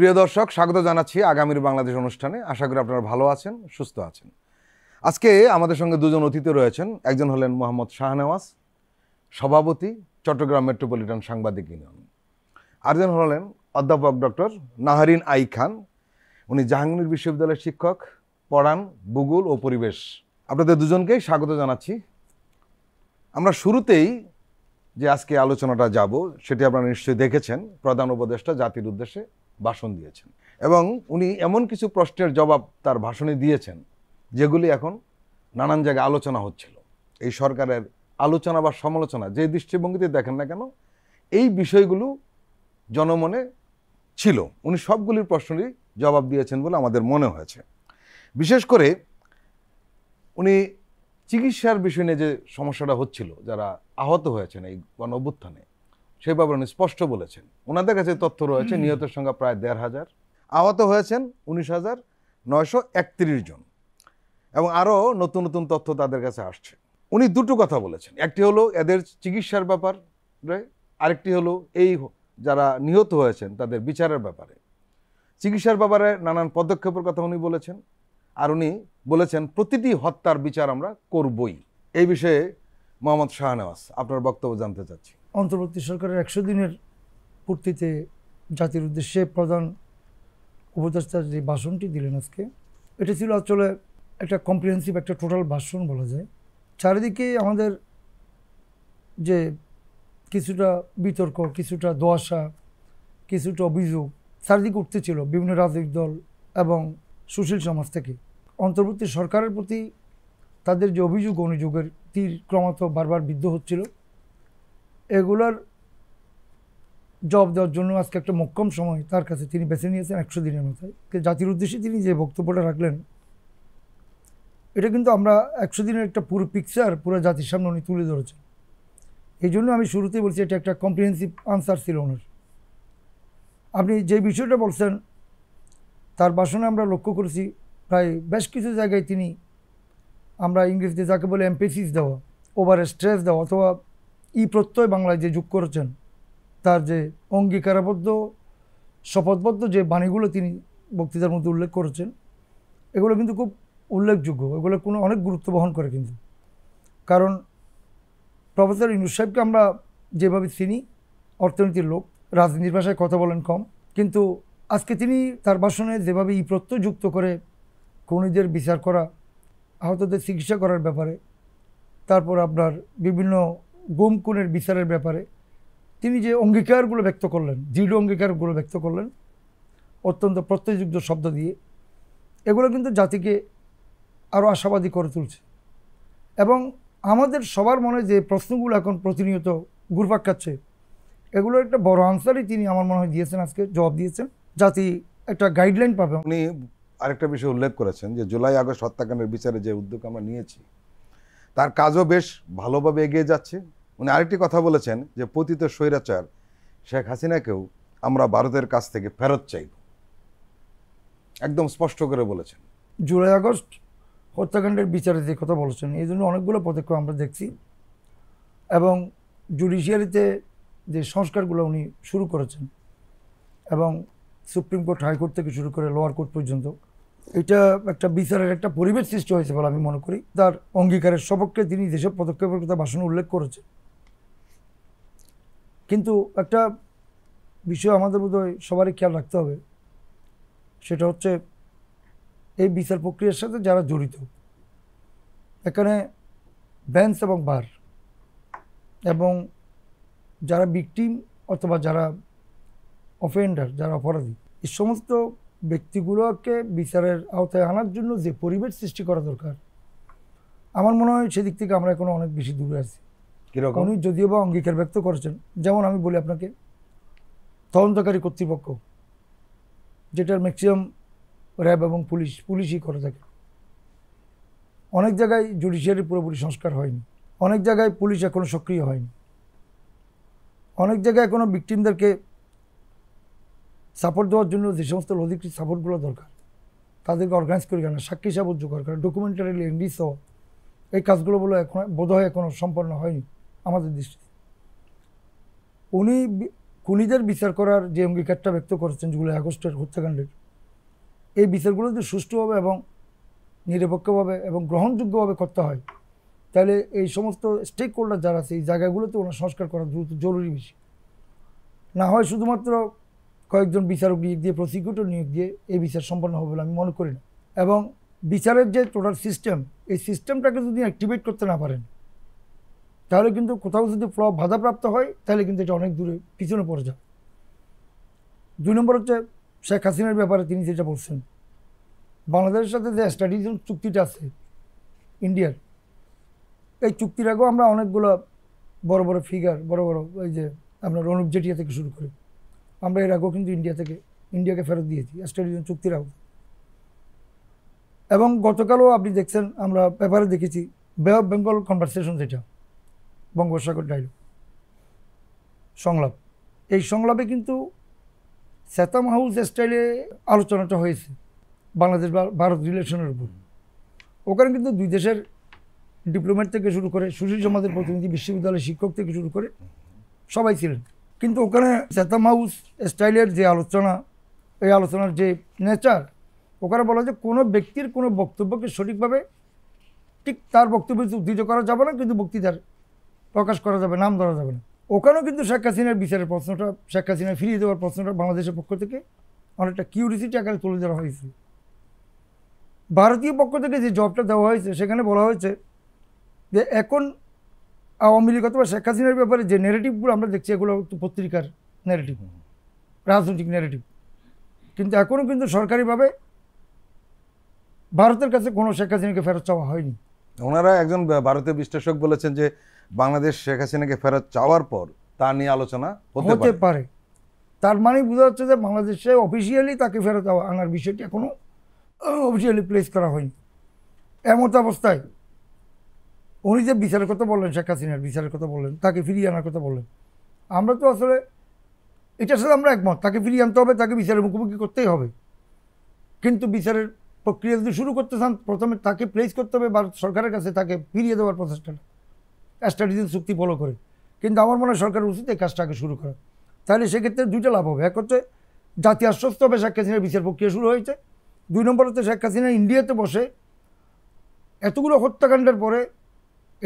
প্রিয় দর্শক স্বাগত জানাচ্ছি আগামীর বাংলাদেশ অনুষ্ঠানে আশা করি আপনারা ভালো আছেন সুস্থ আছেন আজকে আমাদের সঙ্গে দুজন অতিথি রয়েছেন একজন হলেন মোহাম্মদ শাহনেওয়াজ সভাপতি চট্টগ্রাম মেট্রোপলিটন সাংবাদিক ইউনিয়ন আরেকজন হলেন অধ্যাপক ডক্টর নাহারিন আই খান উনি জাহাঙ্গীর বিশ্ববিদ্যালয়ের শিক্ষক পড়ান ভূগোল ও পরিবেশ আপনাদের দুজনকেই স্বাগত জানাচ্ছি আমরা শুরুতেই যে আজকে আলোচনাটা যাব সেটি আপনারা নিশ্চয়ই দেখেছেন প্রধান উপদেষ্টা জাতির উদ্দেশ্যে ভাষণ দিয়েছেন এবং উনি এমন কিছু প্রশ্নের জবাব তার ভাষণে দিয়েছেন যেগুলি এখন নানান জায়গায় আলোচনা হচ্ছিল এই সরকারের আলোচনা বা সমালোচনা যে দৃষ্টিভঙ্গিতে দেখেন না কেন এই বিষয়গুলো জনমনে ছিল উনি সবগুলির প্রশ্নেরই জবাব দিয়েছেন বলে আমাদের মনে হয়েছে বিশেষ করে উনি চিকিৎসার বিষয় নিয়ে যে সমস্যাটা হচ্ছিল যারা আহত হয়েছেন এই গণ অভ্যুত্থানে সেই ব্যাপারে স্পষ্ট বলেছেন ওনাদের কাছে তথ্য রয়েছে নিহতের সংখ্যা প্রায় দেড় হাজার আহত হয়েছেন উনিশ হাজার নয়শো একত্রিশ জন এবং আরও নতুন নতুন তথ্য তাদের কাছে আসছে উনি দুটো কথা বলেছেন একটি হলো এদের চিকিৎসার ব্যাপারে আরেকটি হলো এই যারা নিহত হয়েছেন তাদের বিচারের ব্যাপারে চিকিৎসার ব্যাপারে নানান পদক্ষেপের কথা উনি বলেছেন আর উনি বলেছেন প্রতিটি হত্যার বিচার আমরা করবই এই বিষয়ে মোহাম্মদ শাহনেওয়াজ আপনার বক্তব্য জানতে চাচ্ছি অন্তর্বর্তী সরকারের একশো দিনের পূর্তিতে জাতির উদ্দেশ্যে প্রধান উপদেষ্টার যে ভাষণটি দিলেন আজকে এটা ছিল আসলে একটা কম্প্রিহেন্সিভ একটা টোটাল ভাষণ বলা যায় চারিদিকে আমাদের যে কিছুটা বিতর্ক কিছুটা দোয়াশা কিছুটা অভিযোগ চারিদিকে উঠতেছিল বিভিন্ন রাজনৈতিক দল এবং সুশীল সমাজ থেকে অন্তর্বর্তী সরকারের প্রতি তাদের যে অভিযোগ অনুযোগের তীর ক্রমাগত বারবার বিদ্ধ হচ্ছিল এগুলোর জব দেওয়ার জন্য আজকে একটা মক্কম সময় তার কাছে তিনি বেছে নিয়েছেন একশো দিনের মাথায় জাতির উদ্দেশ্যে তিনি যে বক্তব্যটা রাখলেন এটা কিন্তু আমরা একশো দিনের একটা পুরো পিকচার পুরো জাতির সামনে উনি তুলে ধরেছেন এই জন্য আমি শুরুতেই বলছি এটা একটা কম্প্রিহেন্সিভ আনসার ছিল ওনার আপনি যে বিষয়টা বলছেন তার বাসনে আমরা লক্ষ্য করেছি প্রায় বেশ কিছু জায়গায় তিনি আমরা ইংরেজিতে যাকে বলে এমপেসিস দেওয়া ওভার স্ট্রেস দেওয়া অথবা ই প্রত্যয় বাংলায় যে যোগ করেছেন তার যে অঙ্গীকারাবদ্ধ শপথবদ্ধ যে বাণীগুলো তিনি বক্তৃতার মধ্যে উল্লেখ করেছেন এগুলো কিন্তু খুব উল্লেখযোগ্য এগুলো কোনো অনেক গুরুত্ব বহন করে কিন্তু কারণ প্রফেসর ইনুস সাহেবকে আমরা যেভাবে চিনি অর্থনীতির লোক রাজনীতির ভাষায় কথা বলেন কম কিন্তু আজকে তিনি তার ভাষণে যেভাবে ই প্রত্যয় যুক্ত করে খুনিদের বিচার করা আহতদের চিকিৎসা করার ব্যাপারে তারপর আপনার বিভিন্ন গুমকুনের বিচারের ব্যাপারে তিনি যে অঙ্গীকারগুলো ব্যক্ত করলেন দৃঢ় অঙ্গীকারগুলো ব্যক্ত করলেন অত্যন্ত প্রত্যয়যুক্ত শব্দ দিয়ে এগুলো কিন্তু জাতিকে আরও আশাবাদী করে তুলছে এবং আমাদের সবার মনে যে প্রশ্নগুলো এখন প্রতিনিয়ত ঘুরপাক খাচ্ছে এগুলোর একটা বড় আনসারই তিনি আমার মনে হয় দিয়েছেন আজকে জবাব দিয়েছেন জাতি একটা গাইডলাইন পাবে উনি আরেকটা বিষয় উল্লেখ করেছেন যে জুলাই আগস্ট হত্যাকাণ্ডের বিচারে যে উদ্যোগ আমরা নিয়েছি তার কাজও বেশ ভালোভাবে এগিয়ে যাচ্ছে উনি আরেকটি কথা বলেছেন যে পতিত স্বৈরাচার শেখ হাসিনাকেও আমরা ভারতের কাছ থেকে ফেরত চাইব একদম স্পষ্ট করে বলেছেন জুলাই আগস্ট হত্যাকাণ্ডের বিচারে যে কথা বলেছেন এই জন্য অনেকগুলো পদক্ষেপ আমরা দেখছি এবং জুডিশিয়ারিতে যে সংস্কারগুলো উনি শুরু করেছেন এবং সুপ্রিম কোর্ট হাইকোর্ট থেকে শুরু করে লোয়ার কোর্ট পর্যন্ত এটা একটা বিচারের একটা পরিবেশ সৃষ্টি হয়েছে বলে আমি মনে করি তার অঙ্গীকারের সপক্ষে তিনি যেসব পদক্ষেপের কথা ভাষণ উল্লেখ করেছেন কিন্তু একটা বিষয় আমাদের বোধহয় সবারই খেয়াল রাখতে হবে সেটা হচ্ছে এই বিচার প্রক্রিয়ার সাথে যারা জড়িত এখানে ব্যান্স এবং বার এবং যারা বিক্টিম অথবা যারা অফেন্ডার যারা অপরাধী এই সমস্ত ব্যক্তিগুলোকে বিচারের আওতায় আনার জন্য যে পরিবেশ সৃষ্টি করা দরকার আমার মনে হয় সেদিক থেকে আমরা এখনও অনেক বেশি দূরে আছি উনি যদিও বা অঙ্গীকার ব্যক্ত করেছেন যেমন আমি বলি আপনাকে তদন্তকারী কর্তৃপক্ষ যেটার ম্যাক্সিমাম র্যাব এবং পুলিশ পুলিশই করে থাকে অনেক জায়গায় জুডিশিয়ারি পুরোপুরি সংস্কার হয়নি অনেক জায়গায় পুলিশ এখনও সক্রিয় হয়নি অনেক জায়গায় এখনও ভিকটিমদেরকে সাপোর্ট দেওয়ার জন্য যে সমস্ত অধিকৃত সাপোর্টগুলো দরকার তাদেরকে অর্গানাইজ করে কেন সাক্ষী সাপোর্ট জোগাড় ডকুমেন্টারি লিঙ্গি সহ এই কাজগুলো বলে এখন বোধহয় এখনও সম্পন্ন হয়নি আমাদের দৃষ্টিতে উনি খুনিদের বিচার করার যে অঙ্গীকারটা ব্যক্ত করেছেন জুলাই আগস্টের হত্যাকাণ্ডের এই বিচারগুলো যদি সুষ্ঠুভাবে এবং নিরপেক্ষভাবে এবং গ্রহণযোগ্যভাবে করতে হয় তাহলে এই সমস্ত স্টেক হোল্ডার যারা আছে এই জায়গাগুলোতে ওনার সংস্কার করা দ্রুত জরুরি বেশি না হয় শুধুমাত্র কয়েকজন বিচারক নিয়োগ দিয়ে প্রসিকিউটর নিয়োগ দিয়ে এই বিচার সম্পন্ন হবে বলে আমি মনে করি না এবং বিচারের যে টোটাল সিস্টেম এই সিস্টেমটাকে যদি অ্যাক্টিভেট করতে না পারেন তাহলে কিন্তু কোথাও যদি ফ্লপ বাধাপ্রাপ্ত হয় তাহলে কিন্তু এটা অনেক দূরে পিছনে পড়ে যায় দুই নম্বর হচ্ছে শেখ হাসিনার ব্যাপারে তিনি যেটা বলছেন বাংলাদেশের সাথে যে স্ট্র্যাটেজিক চুক্তিটা আছে ইন্ডিয়ার এই চুক্তির আগেও আমরা অনেকগুলো বড় বড় ফিগার বড় বড় ওই যে আপনার অনুপ জেটিয়া থেকে শুরু করে আমরা এর আগেও কিন্তু ইন্ডিয়া থেকে ইন্ডিয়াকে ফেরত দিয়েছি স্ট্র্যাটেজিক চুক্তির আগেও এবং গতকালও আপনি দেখছেন আমরা পেপারে দেখেছি বে অফ বেঙ্গল কনভারসেশন যেটা বঙ্গোপসাগর ডাইলগ সংলাপ এই সংলাপে কিন্তু স্যাতাম হাউস স্টাইলে আলোচনাটা হয়েছে বাংলাদেশ ভারত রিলেশনের উপর ওখানে কিন্তু দুই দেশের ডিপ্লোমেট থেকে শুরু করে সুশীল সমাজের প্রতিনিধি বিশ্ববিদ্যালয়ের শিক্ষক থেকে শুরু করে সবাই ছিলেন কিন্তু ওখানে স্যাতাম হাউস স্টাইলের যে আলোচনা এই আলোচনার যে নেচার ওখানে বলা যে কোনো ব্যক্তির কোনো বক্তব্যকে সঠিকভাবে ঠিক তার বক্তব্যে উদ্ধৃত করা যাবে না কিন্তু বক্তৃতার প্রকাশ করা যাবে নাম ধরা যাবে না ওখানেও কিন্তু শেখ হাসিনার বিচারের প্রশ্নটা শেখ হাসিনা ফিরিয়ে দেওয়ার প্রশ্নটা বাংলাদেশের পক্ষ থেকে অনেকটা কিউরিসিটি আকারে তুলে ধরা হয়েছে ভারতীয় পক্ষ থেকে যে জবটা দেওয়া হয়েছে সেখানে বলা হয়েছে যে এখন আওয়ামী লীগ অথবা শেখ হাসিনার ব্যাপারে যে নেগেটিভগুলো আমরা দেখছি এগুলো পত্রিকার নেগেটিভ রাজনৈতিক নেগেটিভ কিন্তু এখনও কিন্তু সরকারিভাবে ভারতের কাছে কোনো শেখ হাসিনাকে ফেরত চাওয়া হয়নি ওনারা একজন ভারতীয় বিশ্লেষক বলেছেন যে বাংলাদেশ শেখ হাসিনাকে ফেরত চাওয়ার পর তা নিয়ে আলোচনা হতে পারে তার মানে বোঝা যাচ্ছে যে বাংলাদেশে অফিসিয়ালি তাকে ফেরত আনার বিষয়টি এখনও অফিসিয়ালি প্লেস করা হয়নি এমত অবস্থায় উনি যে বিচারের কথা বললেন শেখ হাসিনার বিচারের কথা বললেন তাকে ফিরিয়ে আনার কথা বললেন আমরা তো আসলে এটার সাথে আমরা একমত তাকে ফিরিয়ে আনতে হবে তাকে বিচারের মুখোমুখি করতেই হবে কিন্তু বিচারের প্রক্রিয়া যদি শুরু করতে চান প্রথমে তাকে প্লেস করতে হবে ভারত সরকারের কাছে তাকে ফিরিয়ে দেওয়ার প্রচেষ্টাটা এক্সট্রাডিশন চুক্তি ফলো করে কিন্তু আমার মনে হয় সরকারের উচিত এই কাজটাকে শুরু করা তাহলে সেক্ষেত্রে দুইটা লাভ হবে এক হচ্ছে জাতি আশ্বস্ত হবে শেখ হাসিনার বিচার প্রক্রিয়া শুরু হয়েছে দুই নম্বর হচ্ছে শেখ হাসিনা ইন্ডিয়াতে বসে এতগুলো হত্যাকাণ্ডের পরে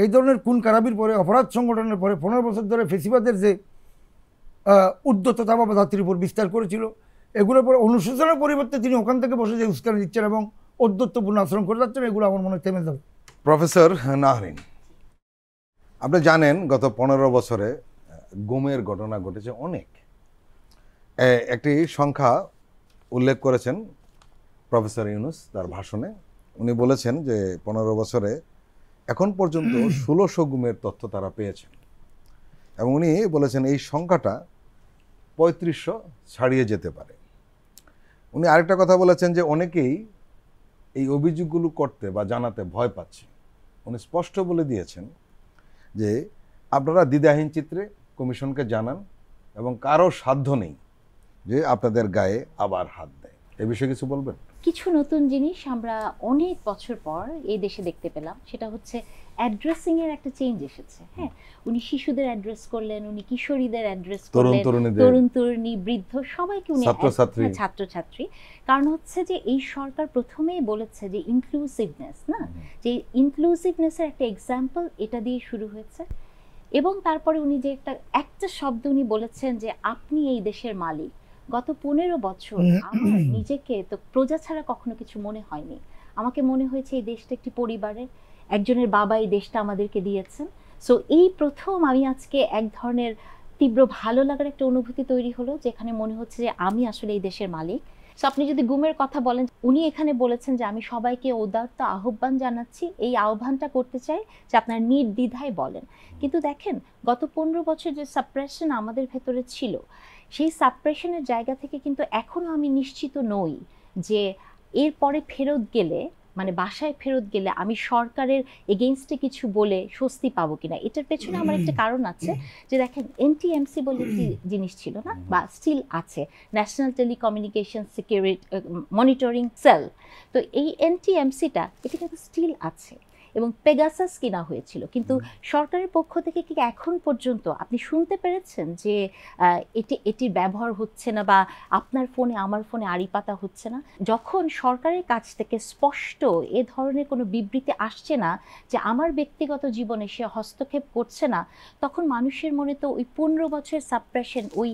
এই ধরনের কোন কারাবির পরে অপরাধ সংগঠনের পরে পনেরো বছর ধরে ফেসিবাদের যে উদ্যততা বা জাতির উপর বিস্তার করেছিল এগুলোর পরে অনুশোচনার পরিবর্তে তিনি ওখান থেকে বসে যে উস্কানি দিচ্ছেন এবং অধ্যত্বপূর্ণ আচরণ করে যাচ্ছেন এগুলো আমার মনে থেমে যাবে প্রফেসর নাহরিন আপনি জানেন গত পনেরো বছরে গুমের ঘটনা ঘটেছে অনেক একটি সংখ্যা উল্লেখ করেছেন প্রফেসর ইউনুস তার ভাষণে উনি বলেছেন যে পনেরো বছরে এখন পর্যন্ত ষোলোশো গুমের তথ্য তারা পেয়েছেন এবং উনি বলেছেন এই সংখ্যাটা পঁয়ত্রিশশো ছাড়িয়ে যেতে পারে উনি আরেকটা কথা বলেছেন যে অনেকেই এই অভিযোগগুলো করতে বা জানাতে ভয় পাচ্ছে উনি স্পষ্ট বলে দিয়েছেন যে আপনারা দ্বিধাহীন চিত্রে কমিশনকে জানান এবং কারো সাধ্য নেই যে আপনাদের গায়ে আবার হাত দেয় এ বিষয়ে কিছু বলবেন কিছু নতুন জিনিস আমরা অনেক বছর পর এই দেশে দেখতে পেলাম সেটা হচ্ছে এর একটা চেঞ্জ এসেছে হ্যাঁ উনি শিশুদের অ্যাড্রেস করলেন উনি কিশোরীদের অ্যাড্রেস করলেন তরুণ তরুণী বৃদ্ধ সবাইকে উনি হ্যাঁ, ছাত্রছাত্রী কারণ হচ্ছে যে এই সরকার প্রথমেই বলেছে যে ইনক্লুসিভনেস না যে ইনক্লুসিভনেসের একটা এক্সাম্পল এটা দিয়ে শুরু হয়েছে এবং তারপরে উনি যে একটা একটা শব্দ উনি বলেছেন যে আপনি এই দেশের মালিক গত পনেরো বছর আমার নিজেকে তো প্রজা ছাড়া কখনো কিছু মনে হয়নি আমাকে মনে হয়েছে এই দেশটা একটি পরিবারের একজনের বাবা এই দেশটা আমাদেরকে দিয়েছেন সো এই প্রথম আমি আজকে এক ধরনের তীব্র ভালো লাগার একটা অনুভূতি তৈরি হলো যেখানে মনে হচ্ছে যে আমি আসলে এই দেশের মালিক সো আপনি যদি গুমের কথা বলেন উনি এখানে বলেছেন যে আমি সবাইকে উদারত আহ্বান জানাচ্ছি এই আহ্বানটা করতে চাই যে আপনার নির্দ্বিধায় বলেন কিন্তু দেখেন গত পনেরো বছর যে সাপ্রেশন আমাদের ভেতরে ছিল সেই সাপ্রেশনের জায়গা থেকে কিন্তু এখনও আমি নিশ্চিত নই যে এরপরে ফেরত গেলে মানে বাসায় ফেরত গেলে আমি সরকারের এগেনস্টে কিছু বলে স্বস্তি পাবো কিনা এটার পেছনে আমার একটা কারণ আছে যে দেখেন এনটিএমসি বলে একটি জিনিস ছিল না বা স্টিল আছে national telecommunication security monitoring cell তো এই এনটিএমসিটা এটা কিন্তু স্টিল আছে এবং পেগাসাস কিনা হয়েছিল কিন্তু সরকারের পক্ষ থেকে কি এখন পর্যন্ত আপনি শুনতে পেরেছেন যে এটি এটি ব্যবহার হচ্ছে না বা আপনার ফোনে আমার ফোনে আড়ি পাতা হচ্ছে না যখন সরকারের কাছ থেকে স্পষ্ট এ ধরনের কোনো বিবৃতি আসছে না যে আমার ব্যক্তিগত জীবনে সে হস্তক্ষেপ করছে না তখন মানুষের মনে তো ওই পনেরো বছরের সাপ্রেশন ওই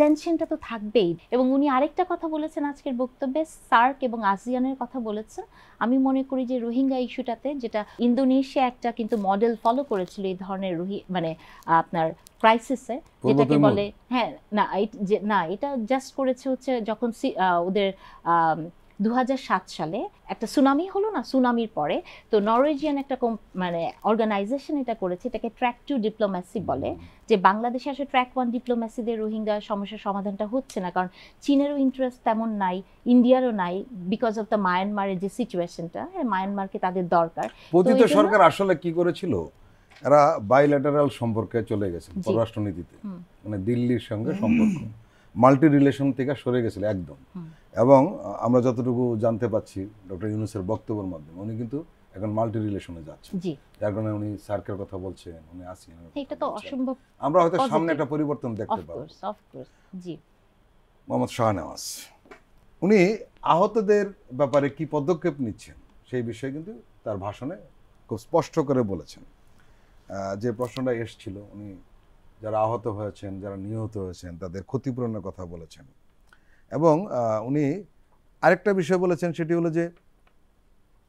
টেনশনটা তো থাকবেই এবং উনি আরেকটা কথা বলেছেন আজকের বক্তব্যে সার্ক এবং আসিয়ানের কথা বলেছেন আমি মনে করি যে রোহিঙ্গা ইস্যুটাতে যে সেটা ইন্দোনেশিয়া একটা কিন্তু মডেল ফলো করেছিল এই ধরনের রুহি মানে আপনার ক্রাইসিসে যেটাকে বলে হ্যাঁ না না এটা জাস্ট করেছে হচ্ছে যখন ওদের দু সালে একটা সুনামি হলো না সুনামির পরে তো নরওয়েজিয়ান একটা মানে অর্গানাইজেশন এটা করেছে এটাকে ট্র্যাক টু ডিপ্লোম্যাসি বলে যে বাংলাদেশে আসলে ট্র্যাক ওয়ান ডিপ্লোম্যাসিদের রোহিঙ্গা সমস্যার সমাধানটা হচ্ছে না কারণ চীনেরও ইন্টারেস্ট তেমন নাই ইন্ডিয়ারও নাই বিকজ অফ দ্য মায়ানমারের যে সিচুয়েশনটা মায়ানমারকে হ্যাঁ, তাদের দরকার পতিত সরকার আসলে কি করেছিল এরা বাইল্যাটারাল সম্পর্কে চলে গেছে পররাষ্ট্রনীতিতে মানে দিল্লির সঙ্গে সম্পর্ক মাল্টি রিলেশন থেকে সরে গেছিল একদম এবং আমরা যতটুকু জানতে পাচ্ছি ডক্টর ইউনুসের বক্তব্যের মাধ্যমে উনি কিন্তু এখন মাল্টি রিলেশনে যাচ্ছে যার কারণে উনি সার্কের কথা বলছেন উনি আসিন এটা তো অসম্ভব আমরা হয়তো সামনে একটা পরিবর্তন দেখতে পাবো জি মোহাম্মদ শাহনেওয়াজ উনি আহতদের ব্যাপারে কি পদক্ষেপ নিচ্ছেন সেই বিষয়ে কিন্তু তার ভাষণে খুব স্পষ্ট করে বলেছেন যে প্রশ্নটা এসছিল উনি যারা আহত হয়েছেন যারা নিহত হয়েছেন তাদের ক্ষতিপূরণের কথা বলেছেন এবং উনি আরেকটা বিষয় বলেছেন সেটি হলো যে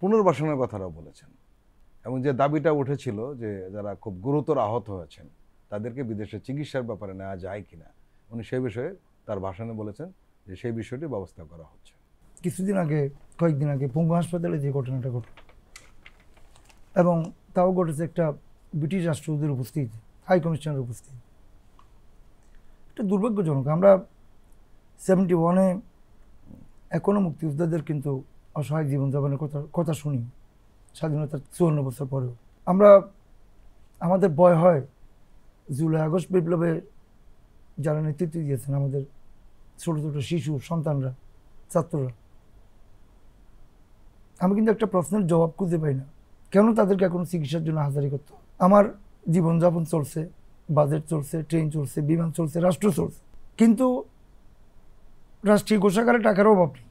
পুনর্বাসনের কথাটাও বলেছেন এবং যে দাবিটা উঠেছিল যে যারা খুব গুরুতর আহত হয়েছেন তাদেরকে বিদেশে চিকিৎসার ব্যাপারে নেওয়া যায় কি না উনি সেই বিষয়ে তার ভাষণে বলেছেন যে সেই বিষয়টি ব্যবস্থা করা হচ্ছে কিছুদিন আগে কয়েকদিন আগে পঙ্গু হাসপাতালে যে ঘটনাটা ঘটল এবং তাও ঘটেছে একটা ব্রিটিশ রাষ্ট্রদূতের উপস্থিতি হাই কমিশনার উপস্থিত এটা দুর্ভাগ্যজনক আমরা সেভেন্টি ওয়ানে এখনও মুক্তিযোদ্ধাদের কিন্তু অসহায় জীবনযাপনের কথা কথা শুনি স্বাধীনতার চুয়ান্ন বছর পরেও আমরা আমাদের ভয় হয় জুলাই আগস্ট বিপ্লবে যারা নেতৃত্ব দিয়েছেন আমাদের ছোট ছোট শিশু সন্তানরা ছাত্ররা আমি কিন্তু একটা প্রশ্নের জবাব খুঁজে পাই না কেন তাদেরকে এখন চিকিৎসার জন্য হাজারি করতে আমার জীবনযাপন চলছে বাজেট চলছে ট্রেন চলছে বিমান চলছে রাষ্ট্র চলছে কিন্তু রাষ্ট্রীয় কোষাগারে টাকার অভাব নেই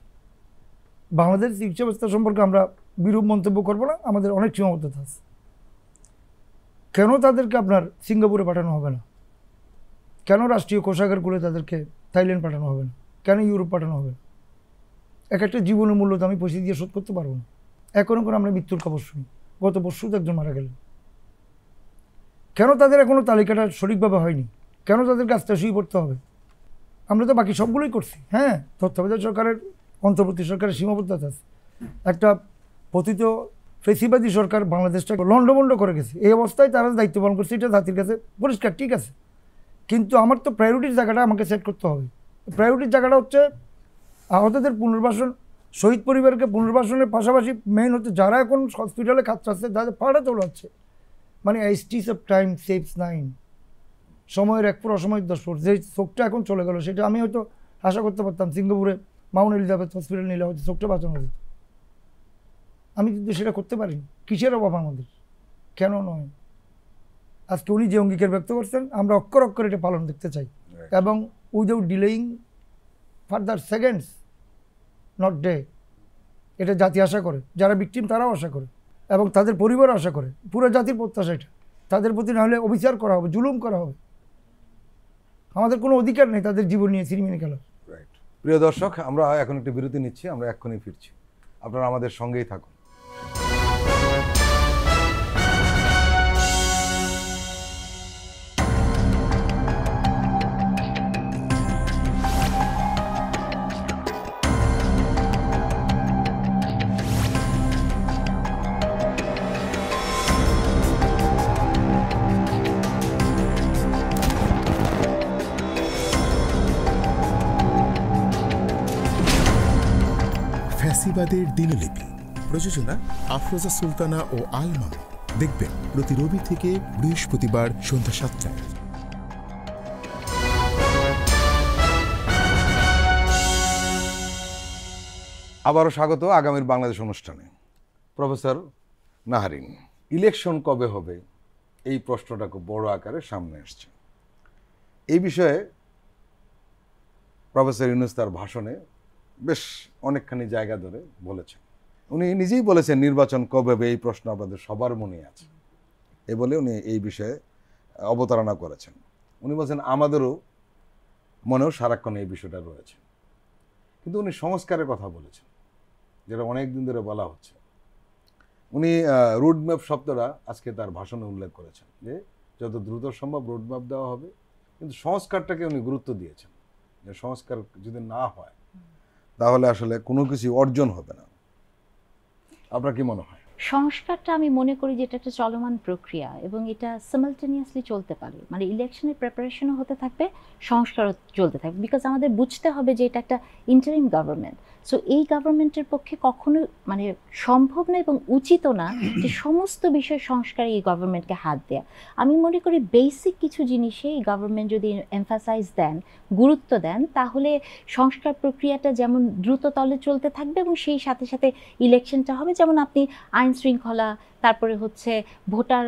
বাংলাদেশ চিকিৎসা ব্যবস্থা সম্পর্কে আমরা বিরূপ মন্তব্য করবো না আমাদের অনেক সীমাবদ্ধতা আছে কেন তাদেরকে আপনার সিঙ্গাপুরে পাঠানো হবে না কেন রাষ্ট্রীয় কোষাগার করে তাদেরকে থাইল্যান্ড পাঠানো হবে না কেন ইউরোপ পাঠানো হবে না এক একটা জীবনের মূল্য তো আমি পয়সা দিয়ে শোধ করতে পারবো না এখনও করে আমরা মৃত্যুর খবর শুনি গত পরশু তো একজন মারা গেলেন কেন তাদের এখনও তালিকাটা সঠিকভাবে হয়নি কেন তাদের কাজটা শুয়ে পড়তে হবে আমরা তো বাকি সবগুলোই করছি হ্যাঁ তত্ত্বাবধায়ক সরকারের অন্তর্বর্তী সরকারের সীমাবদ্ধতা আছে একটা পতিত ফেসিবাদী সরকার বাংলাদেশটাকে লণ্ডভণ্ড করে গেছে এই অবস্থায় তারা দায়িত্ব পালন করছে এটা জাতির কাছে পরিষ্কার ঠিক আছে কিন্তু আমার তো প্রায়োরিটির জায়গাটা আমাকে সেট করতে হবে প্রায়োরিটির জায়গাটা হচ্ছে আহতদের পুনর্বাসন শহীদ পরিবারকে পুনর্বাসনের পাশাপাশি মেইন হচ্ছে যারা এখন হসপিটালে খাচ্ছে যাদের পাড়া তোলা হচ্ছে মানে টি সব টাইম সেভস নাইন সময়ের এক পর অসময়ের দশ পর যে চোখটা এখন চলে গেল সেটা আমি হয়তো আশা করতে পারতাম সিঙ্গাপুরে মাউন্ট এলিজাবেথ হসপিটাল নিলে হয়তো চোখটা বাঁচানো যেত আমি কিন্তু সেটা করতে পারিনি কিসের অভাব আমাদের কেন নয় আজকে উনি যে অঙ্গীকার ব্যক্ত করছেন আমরা অক্ষর অক্ষর এটা পালন দেখতে চাই এবং without delaying further seconds not day এটা জাতি আশা করে যারা বিক্টিম তারাও আশা করে এবং তাদের পরিবার আশা করে পুরো জাতির প্রত্যাশা এটা তাদের প্রতি না হলে অবিচার করা হবে জুলুম করা হবে আমাদের কোনো অধিকার নেই তাদের জীবন নিয়ে সিনেমিনে খেলা প্রিয় দর্শক আমরা এখন একটু বিরতি নিচ্ছি আমরা এক্ষুনি ফিরছি আপনারা আমাদের সঙ্গেই থাকুন প্রতিবাদের দিনলিপি প্রযোজনা আফরোজা সুলতানা ও আল দেখবেন প্রতি রবি থেকে বৃহস্পতিবার সন্ধ্যা সাতটায় আবারও স্বাগত আগামীর বাংলাদেশ অনুষ্ঠানে প্রফেসর নাহারিন ইলেকশন কবে হবে এই প্রশ্নটা খুব বড় আকারে সামনে আসছে এই বিষয়ে প্রফেসর ইউনুস তার ভাষণে বেশ অনেকখানি জায়গা ধরে বলেছেন উনি নিজেই বলেছেন নির্বাচন কবে হবে এই প্রশ্ন আমাদের সবার মনে আছে এ বলে উনি এই বিষয়ে অবতারণা করেছেন উনি বলছেন আমাদেরও মনেও সারাক্ষণ এই বিষয়টা রয়েছে কিন্তু উনি সংস্কারের কথা বলেছেন যেটা অনেক দিন ধরে বলা হচ্ছে উনি রোডম্যাপ শব্দটা আজকে তার ভাষণে উল্লেখ করেছেন যে যত দ্রুত সম্ভব রোডম্যাপ দেওয়া হবে কিন্তু সংস্কারটাকে উনি গুরুত্ব দিয়েছেন যে সংস্কার যদি না হয় তাহলে আসলে কোনো কিছু অর্জন হবে না আপনার কি মনে হয় সংস্কারটা আমি মনে করি যে এটা একটা চলমান প্রক্রিয়া এবং এটা সিমালটেনিয়াসলি চলতে পারে মানে ইলেকশনের প্রিপারেশনও হতে থাকবে সংস্কারও চলতে থাকবে বিকজ আমাদের বুঝতে হবে যে এটা একটা ইন্টারিম গভর্নমেন্ট সো এই গভর্নমেন্টের পক্ষে কখনোই মানে সম্ভব না এবং উচিত না যে সমস্ত বিষয় সংস্কার এই গভর্নমেন্টকে হাত দেয়া আমি মনে করি বেসিক কিছু জিনিসে এই গভর্নমেন্ট যদি এমফাসাইজ দেন গুরুত্ব দেন তাহলে সংস্কার প্রক্রিয়াটা যেমন দ্রুততলে চলতে থাকবে এবং সেই সাথে সাথে ইলেকশনটা হবে যেমন আপনি আইন আইন শৃঙ্খলা তারপরে হচ্ছে ভোটার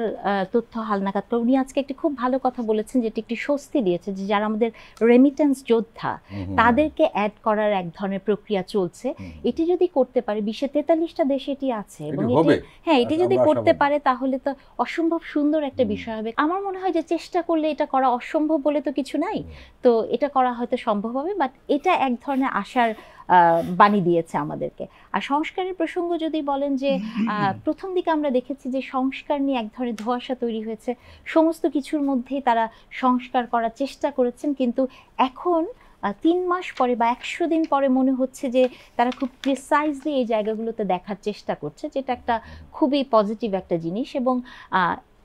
তথ্য হালনাগাদ করে উনি আজকে একটি খুব ভালো কথা বলেছেন যেটি একটি স্বস্তি দিয়েছে যে যারা আমাদের রেমিটেন্স যোদ্ধা তাদেরকে অ্যাড করার এক ধরনের প্রক্রিয়া চলছে এটি যদি করতে পারে বিশ্বে তেতাল্লিশটা দেশে এটি আছে এবং এটি হ্যাঁ এটি যদি করতে পারে তাহলে তো অসম্ভব সুন্দর একটা বিষয় হবে আমার মনে হয় যে চেষ্টা করলে এটা করা অসম্ভব বলে তো কিছু নাই তো এটা করা হয়তো সম্ভব হবে বাট এটা এক ধরনের আশার বাণী দিয়েছে আমাদেরকে আর সংস্কারের প্রসঙ্গ যদি বলেন যে প্রথম দিকে আমরা দেখেছি যে সংস্কার নিয়ে এক ধরনের ধোয়াশা তৈরি হয়েছে সমস্ত কিছুর মধ্যে তারা সংস্কার করার চেষ্টা করেছেন কিন্তু এখন তিন মাস পরে বা একশো দিন পরে মনে হচ্ছে যে তারা খুব প্রিসাইজলি এই জায়গাগুলোতে দেখার চেষ্টা করছে যেটা একটা খুবই পজিটিভ একটা জিনিস এবং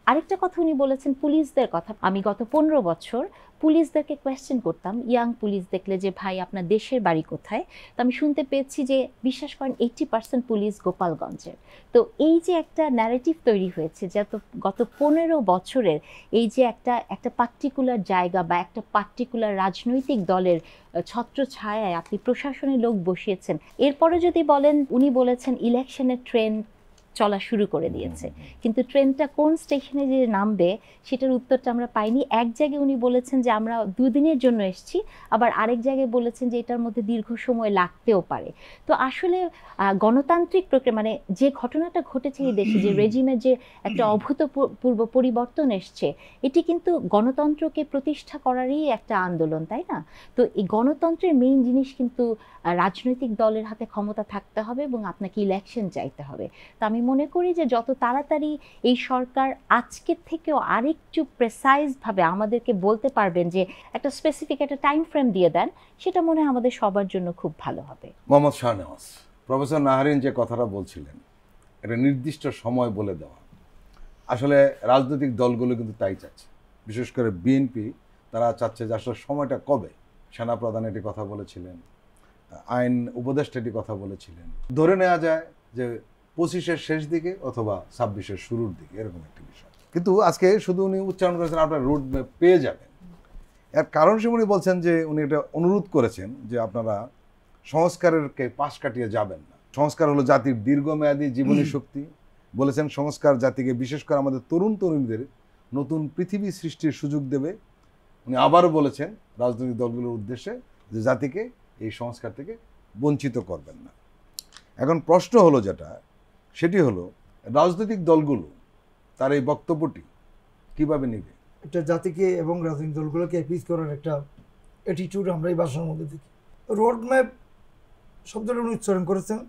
আরেকটা কথা উনি বলেছেন পুলিশদের কথা আমি গত পনেরো বছর পুলিশদেরকে কোয়েশ্চেন করতাম ইয়াং পুলিশ দেখলে যে ভাই আপনার দেশের বাড়ি কোথায় তো আমি শুনতে পেয়েছি যে বিশ্বাস করেন এইটটি পার্সেন্ট পুলিশ গোপালগঞ্জের তো এই যে একটা ন্যারেটিভ তৈরি হয়েছে যত গত পনেরো বছরের এই যে একটা একটা পার্টিকুলার জায়গা বা একটা পার্টিকুলার রাজনৈতিক দলের ছত্র ছায়ায় আপনি প্রশাসনের লোক বসিয়েছেন এরপরে যদি বলেন উনি বলেছেন ইলেকশনের ট্রেন্ড চলা শুরু করে দিয়েছে কিন্তু ট্রেনটা কোন স্টেশনে যে নামবে সেটার উত্তরটা আমরা পাইনি এক জায়গায় উনি বলেছেন যে আমরা দুদিনের জন্য এসছি আবার আরেক জায়গায় বলেছেন যে এটার মধ্যে দীর্ঘ সময় লাগতেও পারে তো আসলে গণতান্ত্রিক প্রক্রিয়া মানে যে ঘটনাটা ঘটেছে এই দেশে যে রেজিমের যে একটা অভূতপূর্ব পরিবর্তন এসছে এটি কিন্তু গণতন্ত্রকে প্রতিষ্ঠা করারই একটা আন্দোলন তাই না তো এই গণতন্ত্রের মেইন জিনিস কিন্তু রাজনৈতিক দলের হাতে ক্ষমতা থাকতে হবে এবং আপনাকে ইলেকশন চাইতে হবে তো আমি মনে করি যে যত তাড়াতাড়ি এই সরকার আজকের থেকেও আরেকটু প্রেসাইজভাবে আমাদেরকে বলতে পারবেন যে একটা স্পেসিফিক একটা টাইম ফ্রেম দিয়ে দেন সেটা মনে হয় আমাদের সবার জন্য খুব ভালো হবে মোহাম্মদ শাহনেওয়াজ প্রফেসর নাহারিন যে কথাটা বলছিলেন একটা নির্দিষ্ট সময় বলে দেওয়া আসলে রাজনৈতিক দলগুলো কিন্তু তাই চাচ্ছে বিশেষ করে বিএনপি তারা চাচ্ছে যে আসলে সময়টা কবে সেনাপ্রধান এটি কথা বলেছিলেন আইন উপদেষ্টা এটি কথা বলেছিলেন ধরে নেওয়া যায় যে পঁচিশের শেষ দিকে অথবা ছাব্বিশের শুরুর দিকে এরকম একটি বিষয় কিন্তু আজকে শুধু উনি উচ্চারণ করেছেন আপনার রুট পেয়ে যাবেন এর কারণ উনি বলছেন যে উনি এটা অনুরোধ করেছেন যে আপনারা সংস্কারেরকে পাশ কাটিয়ে যাবেন না সংস্কার হলো জাতির দীর্ঘমেয়াদী জীবনী শক্তি বলেছেন সংস্কার জাতিকে বিশেষ করে আমাদের তরুণ তরুণীদের নতুন পৃথিবী সৃষ্টির সুযোগ দেবে উনি আবারও বলেছেন রাজনৈতিক দলগুলোর উদ্দেশ্যে যে জাতিকে এই সংস্কার থেকে বঞ্চিত করবেন না এখন প্রশ্ন হলো যেটা সেটি হলো রাজনৈতিক দলগুলো তার এই বক্তব্যটি কিভাবে নেবে এটা জাতিকে এবং রাজনৈতিক দলগুলোকে অ্যাপিজ করার একটা অ্যাটিটিউড আমরা এই ভাষার মধ্যে দেখি রোড ম্যাপ শব্দটা উনি উচ্চারণ করেছেন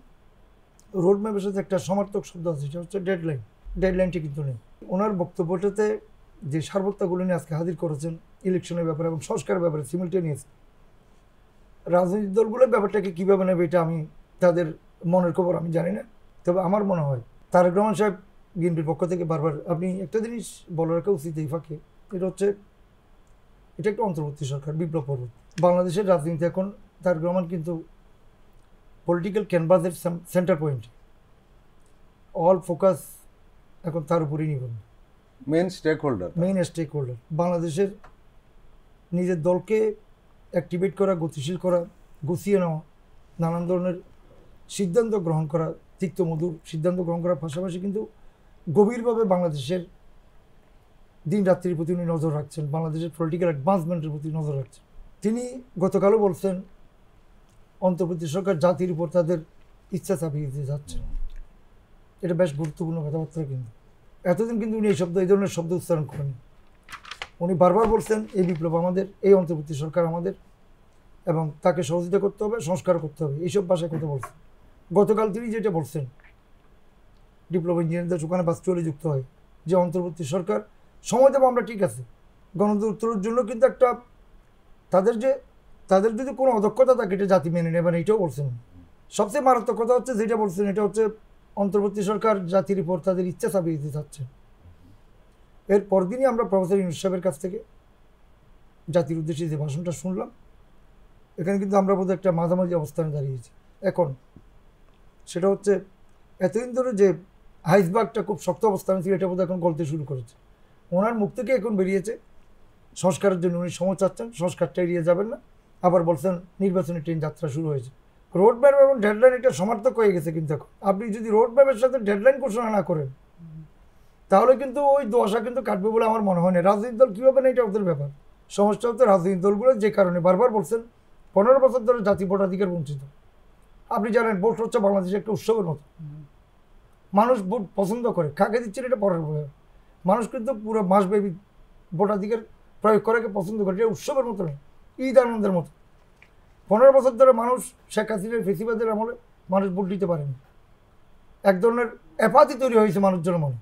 রোড ম্যাপের সাথে একটা সমার্থক শব্দ আছে সেটা হচ্ছে ডেডলাইন ডেডলাইনটি কিন্তু নেই ওনার বক্তব্যটাতে যে সার্বত্যাগুলো নিয়ে আজকে হাজির করেছেন ইলেকশনের ব্যাপারে এবং সংস্কারের ব্যাপারে সিমিলটেনিয়াস রাজনৈতিক দলগুলোর ব্যাপারটাকে কীভাবে নেবে এটা আমি তাদের মনের খবর আমি জানি না তবে আমার মনে হয় তারেক রহমান সাহেব বিএনপির পক্ষ থেকে বারবার আপনি একটা জিনিস বলে রাখা উচিত এই ফাঁকে এটা হচ্ছে এটা একটা অন্তর্বর্তী সরকার বিপ্লব পর্বত বাংলাদেশের রাজনীতি এখন তারেক রহমান কিন্তু পলিটিক্যাল ক্যানভাসের সেন্টার পয়েন্ট অল ফোকাস এখন তার উপরেই নিবেন main stake holder main stake holder বাংলাদেশের নিজের দলকে অ্যাক্টিভেট করা গতিশীল করা গুছিয়ে নেওয়া নানান ধরনের সিদ্ধান্ত গ্রহণ করা তিক্ত মধুর সিদ্ধান্ত গ্রহণ করার পাশাপাশি কিন্তু গভীরভাবে বাংলাদেশের দিন রাত্রির প্রতি উনি নজর রাখছেন বাংলাদেশের পলিটিক্যাল অ্যাডভান্সমেন্টের প্রতি নজর রাখছেন তিনি গতকালও বলছেন অন্তর্বর্তী সরকার জাতির উপর তাদের ইচ্ছা চাপিয়ে দিতে যাচ্ছে এটা বেশ গুরুত্বপূর্ণ কথাবার্তা কিন্তু এতদিন কিন্তু উনি এই শব্দ এই ধরনের শব্দ উচ্চারণ করেন উনি বারবার বলছেন এই বিপ্লব আমাদের এই অন্তর্বর্তী সরকার আমাদের এবং তাকে সহযোগিতা করতে হবে সংস্কার করতে হবে এইসব ভাষায় কথা বলছেন গতকাল তিনি যেটা বলছেন ডিপ্লোমা ইঞ্জিনিয়ারদের ওখানে বাস যুক্ত হয় যে অন্তর্বর্তী সরকার সময় দেবো আমরা ঠিক আছে গণতন্ত্রের জন্য কিন্তু একটা তাদের যে তাদের যদি কোনো অদক্ষতা থাকে এটা জাতি মেনে নেবেন এটাও বলছেন সবচেয়ে মারাত্মক কথা হচ্ছে যেটা বলছেন এটা হচ্ছে অন্তর্বর্তী সরকার জাতির উপর তাদের ইচ্ছা চাপিয়ে দিতে চাচ্ছে এর পরদিনই আমরা প্রফেসর ইউনুস সাহেবের কাছ থেকে জাতির উদ্দেশ্যে যে ভাষণটা শুনলাম এখানে কিন্তু আমরা বোধহয় একটা মাঝামাঝি অবস্থানে দাঁড়িয়েছি এখন সেটা হচ্ছে এতদিন ধরে যে হাইসবার্গটা খুব শক্ত অবস্থানে ছিল এটা বোধহয় এখন গলতে শুরু করেছে ওনার মুখ থেকে এখন বেরিয়েছে সংস্কারের জন্য উনি সময় চাচ্ছেন সংস্কারটা এড়িয়ে যাবেন না আবার বলছেন নির্বাচনী ট্রেন যাত্রা শুরু হয়েছে রোড ম্যাপ এবং ডেডলাইন এটা সমার্থক হয়ে গেছে কিন্তু এখন আপনি যদি রোড ম্যাপের সাথে ডেডলাইন ঘোষণা না করেন তাহলে কিন্তু ওই দোয়াশা কিন্তু কাটবে বলে আমার মনে হয় না রাজনৈতিক দল কীভাবে না এটা ওদের ব্যাপার সমস্যা হচ্ছে রাজনৈতিক দলগুলো যে কারণে বারবার বলছেন পনেরো বছর ধরে জাতি ভোটাধিকার বঞ্চিত আপনি জানেন ভোট হচ্ছে বাংলাদেশের একটা উৎসবের মতো মানুষ ভোট পছন্দ করে কাকে দিচ্ছেন এটা পরের বয়স মানুষ কিন্তু পুরো মাসব্যাপী ভোটাধিকার প্রয়োগ করাকে পছন্দ করে এটা উৎসবের মতো নয় ঈদ আনন্দের মতো পনেরো বছর ধরে মানুষ শেখ হাসিনার ফেসিবাদের আমলে মানুষ ভোট দিতে পারেনি এক ধরনের অ্যাপাতি তৈরি হয়েছে মানুষজন মনে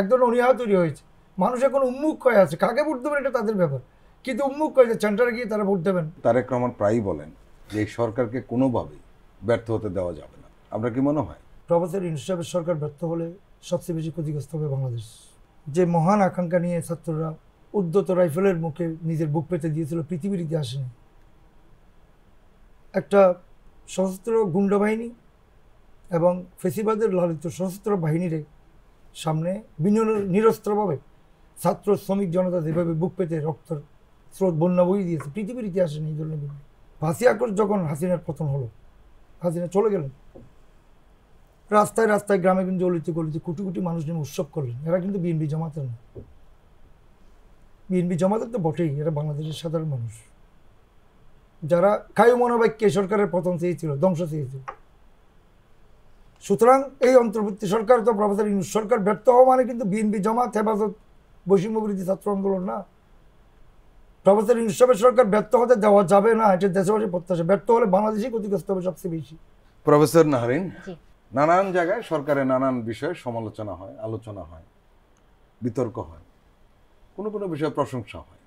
এক ধরনের অনীহা তৈরি হয়েছে মানুষ এখন উন্মুখ হয়ে আছে কাকে ভোট দেবেন এটা তাদের ব্যাপার কিন্তু উন্মুখ হয়েছে সেন্টারে গিয়ে তারা ভোট দেবেন তারেক রহমান প্রায়ই বলেন যে সরকারকে কোনোভাবেই ব্যর্থ হতে দেওয়া যাবে না আপনার কি মনে হয় প্রফেসর ইউনুসাহের সরকার ব্যর্থ হলে সবচেয়ে বেশি ক্ষতিগ্রস্ত হবে বাংলাদেশ যে মহান আকাঙ্ক্ষা নিয়ে ছাত্ররা উদ্যত রাইফেলের মুখে নিজের বুক পেতে দিয়েছিল পৃথিবীর ইতিহাসে একটা সশস্ত্র গুন্ডা বাহিনী এবং ফেসিবাদের লালিত সশস্ত্র বাহিনীর সামনে ভিন্ন নিরস্ত্রভাবে ছাত্র শ্রমিক জনতা যেভাবে বুক পেতে রক্তর স্রোত বন্যা বই দিয়েছে পৃথিবীর ইতিহাসে নেই ধরনের পাঁচই আগস্ট যখন হাসিনার পতন হলো হাসিনা চলে গেলেন রাস্তায় রাস্তায় গ্রামে কিন্তু অলিতে গলিতে কোটি কোটি মানুষ নিয়ে উৎসব করলেন এরা কিন্তু বিএনপি জমাতে না বিএনপি জমাতে তো বটেই এরা বাংলাদেশের সাধারণ মানুষ যারা কায়ু মনোবাক্যে সরকারের পতন চেয়েছিল ধ্বংস চেয়েছিল সুতরাং এই অন্তর্বর্তী সরকার তো প্রফেসর ইউনুস সরকার ব্যর্থ হওয়া মানে কিন্তু বিএনপি জমাত হেফাজত বৈষম্যবিরোধী ছাত্র আন্দোলন না প্রফেসর ইউসুফের সরকার ব্যর্থ হতে দেওয়া যাবে না এটা দেশবাসী প্রত্যাশা ব্যর্থ হলে বাংলাদেশই ক্ষতিগ্রস্ত হবে সবচেয়ে বেশি প্রফেসর নাহরিন নানান জায়গায় সরকারের নানান বিষয়ে সমালোচনা হয় আলোচনা হয় বিতর্ক হয় কোনো কোনো বিষয়ে প্রশংসা হয়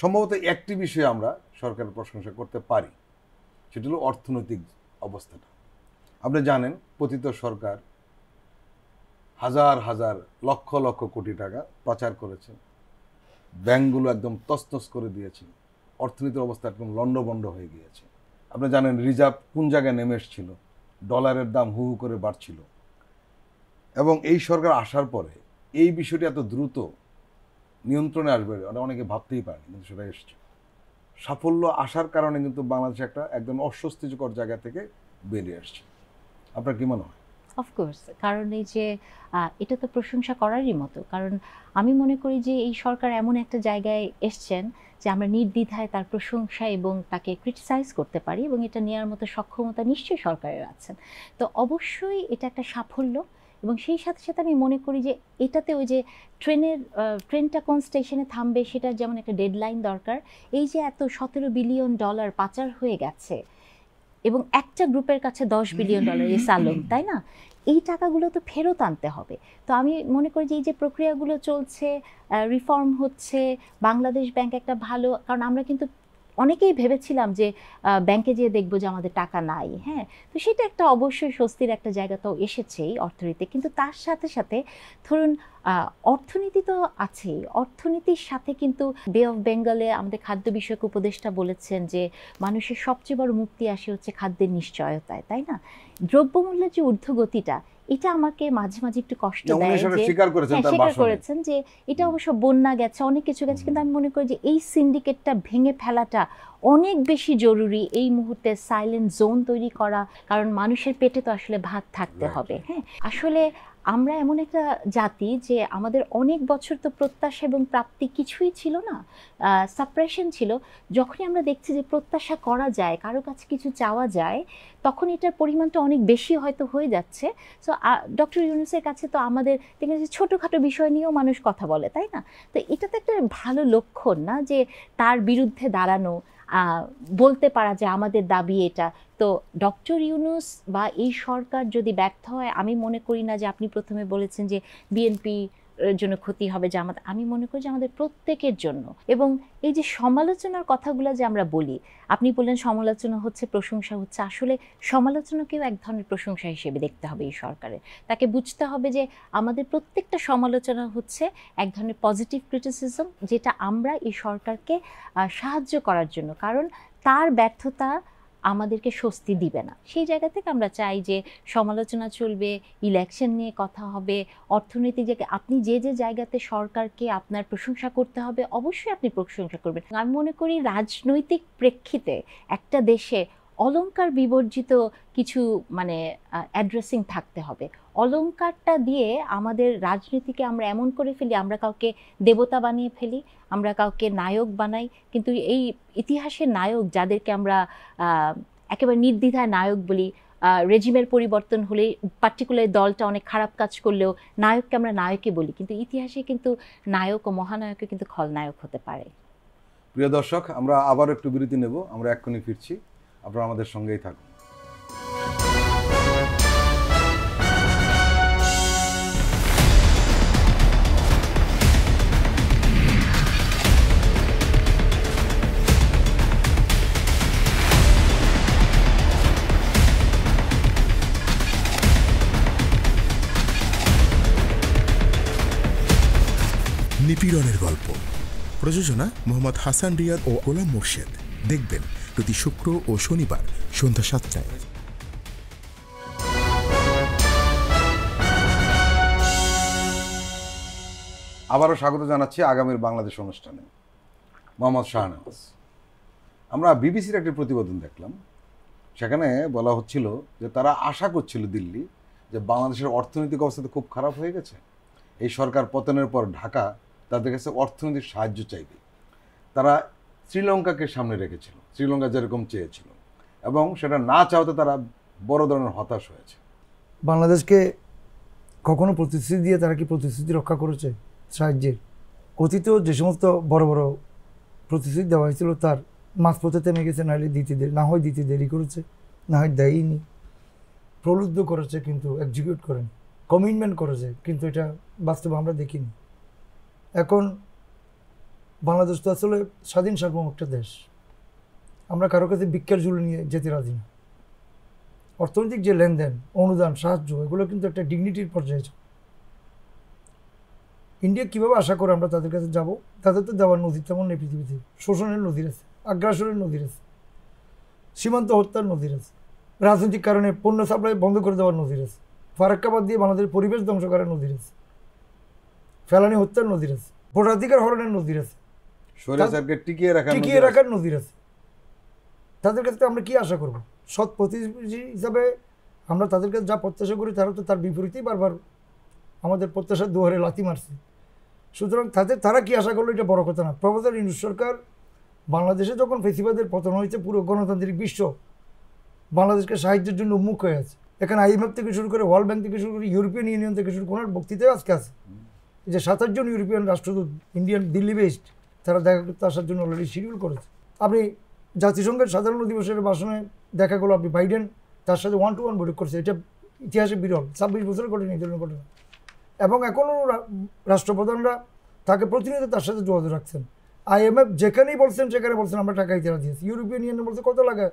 সম্ভবত একটি বিষয়ে আমরা সরকারের প্রশংসা করতে পারি সেটি হলো অর্থনৈতিক অবস্থাটা আপনি জানেন পতিত সরকার হাজার হাজার লক্ষ লক্ষ কোটি টাকা প্রচার করেছেন ব্যাঙ্কগুলো একদম তসতস করে দিয়েছে অর্থনীতির অবস্থা একদম লণ্ডভণ্ড হয়ে গিয়েছে আপনি জানেন রিজার্ভ কোন জায়গায় নেমে এসেছিল ডলারের দাম হু হু করে বাড়ছিল এবং এই সরকার আসার পরে এই বিষয়টি এত দ্রুত নিয়ন্ত্রণে আসবে মানে অনেকে ভাবতেই পারেনি কিন্তু সেটা এসছে সাফল্য আসার কারণে কিন্তু বাংলাদেশ একটা একদম অস্বস্তিকর জায়গা থেকে বেরিয়ে আসছে আপনার কী মনে হয় অফকোর্স কারণ এই যে এটা তো প্রশংসা করারই মতো কারণ আমি মনে করি যে এই সরকার এমন একটা জায়গায় এসছেন যে আমরা নির্দ্বিধায় তার প্রশংসা এবং তাকে ক্রিটিসাইজ করতে পারি এবং এটা নেওয়ার মতো সক্ষমতা নিশ্চয়ই সরকারের আছেন তো অবশ্যই এটা একটা সাফল্য এবং সেই সাথে সাথে আমি মনে করি যে এটাতে ওই যে ট্রেনের ট্রেনটা কোন স্টেশনে থামবে সেটার যেমন একটা ডেডলাইন দরকার এই যে এত সতেরো বিলিয়ন ডলার পাচার হয়ে গেছে এবং একটা গ্রুপের কাছে দশ বিলিয়ন ডলার এই সালম তাই না এই টাকাগুলো তো ফেরত আনতে হবে তো আমি মনে করি যে এই যে প্রক্রিয়াগুলো চলছে রিফর্ম হচ্ছে বাংলাদেশ ব্যাংক একটা ভালো কারণ আমরা কিন্তু অনেকেই ভেবেছিলাম যে ব্যাংকে যেয়ে দেখবো যে আমাদের টাকা নাই হ্যাঁ তো সেটা একটা অবশ্যই স্বস্তির একটা জায়গা তো এসেছেই অর্থনীতি কিন্তু তার সাথে সাথে ধরুন অর্থনীতি তো আছে অর্থনীতির সাথে কিন্তু বে অফ বেঙ্গলে আমাদের খাদ্য বিষয়ক উপদেষ্টা বলেছেন যে মানুষের সবচেয়ে বড় মুক্তি আসে হচ্ছে খাদ্যের নিশ্চয়তায় তাই না দ্রব্যমূল্যের যে ঊর্ধ্বগতিটা এটা আমাকে মাঝে মাঝে একটু কষ্ট স্বীকার হ্যাঁ, করেছেন যে এটা অবশ্য বন্যা গেছে অনেক কিছু গেছে কিন্তু আমি মনে করি যে এই সিন্ডিকেটটা ভেঙে ফেলাটা অনেক বেশি জরুরি এই মুহূর্তে সাইলেন্ট জোন তৈরি করা কারণ মানুষের পেটে তো আসলে ভাত থাকতে হবে হ্যাঁ আসলে আমরা এমন একটা জাতি যে আমাদের অনেক বছর তো প্রত্যাশা এবং প্রাপ্তি কিছুই ছিল না সাপ্রেশন ছিল যখনই আমরা দেখছি যে প্রত্যাশা করা যায় কারো কাছে কিছু চাওয়া যায় তখন এটার পরিমাণটা অনেক বেশি হয়তো হয়ে যাচ্ছে সো ডক্টর ইউনুসের কাছে তো আমাদের ছোটোখাটো বিষয় নিয়েও মানুষ কথা বলে তাই না তো এটা তো একটা ভালো লক্ষণ না যে তার বিরুদ্ধে দাঁড়ানো বলতে পারা যে আমাদের দাবি এটা তো ডক্টর ইউনুস বা এই সরকার যদি ব্যর্থ হয় আমি মনে করি না যে আপনি প্রথমে বলেছেন যে বিএনপি জন্য ক্ষতি হবে যে আমাদের আমি মনে করি যে আমাদের প্রত্যেকের জন্য এবং এই যে সমালোচনার কথাগুলো যে আমরা বলি আপনি বললেন সমালোচনা হচ্ছে প্রশংসা হচ্ছে আসলে সমালোচনাকেও এক ধরনের প্রশংসা হিসেবে দেখতে হবে এই সরকারের তাকে বুঝতে হবে যে আমাদের প্রত্যেকটা সমালোচনা হচ্ছে এক ধরনের পজিটিভ ক্রিটিসিজম যেটা আমরা এই সরকারকে সাহায্য করার জন্য কারণ তার ব্যর্থতা আমাদেরকে স্বস্তি দিবে না সেই জায়গা থেকে আমরা চাই যে সমালোচনা চলবে ইলেকশন নিয়ে কথা হবে অর্থনীতি যে আপনি যে যে জায়গাতে সরকারকে আপনার প্রশংসা করতে হবে অবশ্যই আপনি প্রশংসা করবেন আমি মনে করি রাজনৈতিক প্রেক্ষিতে একটা দেশে অলঙ্কার বিবর্জিত কিছু মানে অ্যাড্রেসিং থাকতে হবে অলঙ্কারটা দিয়ে আমাদের রাজনীতিকে আমরা এমন করে ফেলি আমরা কাউকে দেবতা বানিয়ে ফেলি আমরা কাউকে নায়ক বানাই কিন্তু এই ইতিহাসের নায়ক যাদেরকে আমরা একেবারে নির্দ্বিধায় নায়ক বলি রেজিমের পরিবর্তন হলে পার্টিকুলার দলটা অনেক খারাপ কাজ করলেও নায়ককে আমরা নায়কে বলি কিন্তু ইতিহাসে কিন্তু নায়ক ও মহানায়কে কিন্তু খলনায়ক হতে পারে প্রিয় দর্শক আমরা আবার একটু বিরতি নেব আমরা এক্ষুনি ফিরছি আপনারা আমাদের সঙ্গেই থাকুন প্রযোজনা মোহাম্মদ হাসান রিয়াদ ও গোলাম মোর্শেদ দেখবেন প্রতি শুক্র ও শনিবার সন্ধ্যা সাতটায় আবারও স্বাগত জানাচ্ছি আগামীর বাংলাদেশ অনুষ্ঠানে মোহাম্মদ শাহনাজ আমরা বিবিসির একটি প্রতিবেদন দেখলাম সেখানে বলা হচ্ছিল যে তারা আশা করছিল দিল্লি যে বাংলাদেশের অর্থনৈতিক অবস্থা খুব খারাপ হয়ে গেছে এই সরকার পতনের পর ঢাকা তাদের কাছে অর্থনৈতিক সাহায্য চাইবে তারা শ্রীলঙ্কাকে সামনে রেখেছিল শ্রীলঙ্কা যেরকম চেয়েছিল এবং সেটা না চাওয়াতে তারা বড় ধরনের হতাশ হয়েছে বাংলাদেশকে কখনো প্রতিশ্রুতি দিয়ে তারা কি প্রতিশ্রুতি রক্ষা করেছে সাহায্যের অতীতেও যে সমস্ত বড় বড় প্রতিশ্রুতি দেওয়া হয়েছিল তার মাঝপথে থেমে গেছে নাহলে দিতে দেরি না হয় দিতে দেরি করেছে না হয় দেয়নি প্রলুব্ধ করেছে কিন্তু এক্সিকিউট করেন কমিটমেন্ট করেছে কিন্তু এটা বাস্তবে আমরা দেখিনি এখন বাংলাদেশ তো আসলে স্বাধীন সার্বম একটা দেশ আমরা কারো কাছে ভিক্ষার জুলে নিয়ে যেতে রাজি না অর্থনৈতিক যে লেনদেন অনুদান সাহায্য এগুলো কিন্তু একটা ডিগনিটির পর্যায়ে ইন্ডিয়া কীভাবে আশা করে আমরা তাদের কাছে যাব তাদের তো দেওয়ার নদী তেমন নেই পৃথিবীতে শোষণের নদীর আছে আগ্রাসনের নদীর আছে সীমান্ত হত্যার নদীর আছে রাজনৈতিক কারণে পণ্য সাপ্লাই বন্ধ করে দেওয়ার নদীর আছে ফারাক্কাবাদ দিয়ে বাংলাদেশের পরিবেশ ধ্বংস করার নদীর আছে ফেলানি হত্যার নজির আছে ভোটাধিকার হরণের নজির আছে টিকিয়ে রাখার নজির আছে তাদের কাছে আমরা কি আশা করব সৎ প্রতিনিধি হিসাবে আমরা তাদের কাছে যা প্রত্যাশা করি তারা তো তার বিপরীতেই বারবার আমাদের প্রত্যাশা দুয়ারে লাথি মারছে সুতরাং তাদের তারা কি আশা করলো এটা বড় কথা না প্রফেসর ইন্দু সরকার বাংলাদেশে যখন ফেসিবাদের পতন হয়েছে পুরো গণতান্ত্রিক বিশ্ব বাংলাদেশকে সাহায্যের জন্য উন্মুখ হয়ে আছে এখানে আইএমএফ থেকে শুরু করে ওয়ার্ল্ড ব্যাংক থেকে শুরু করে ইউরোপিয়ান ইউনিয়ন থেকে শুরু করে বক্তৃতায় আজকে আছে যে সাত আটজন ইউরোপিয়ান রাষ্ট্রদূত ইন্ডিয়ান দিল্লি বেসড তারা দেখা করতে আসার জন্য অলরেডি শিডিউল করেছে আপনি জাতিসংঘের সাধারণ অধিবেশনের বাসনে দেখা গেলো আপনি বাইডেন তার সাথে ওয়ান টু ওয়ান বৈঠক করছে এটা ইতিহাসে বিরল ছাব্বিশ বছরের ঘটনা এই ধরনের ঘটনা এবং এখনও রাষ্ট্রপ্রধানরা তাকে প্রতিনিয়ত তার সাথে যোগাযোগ রাখছেন আইএমএফ যেখানেই বলছেন সেখানে বলছেন আমরা টাকা ইতিহাস দিয়েছি ইউরোপিয়ান ইউনিয়ন বলছে কত লাগে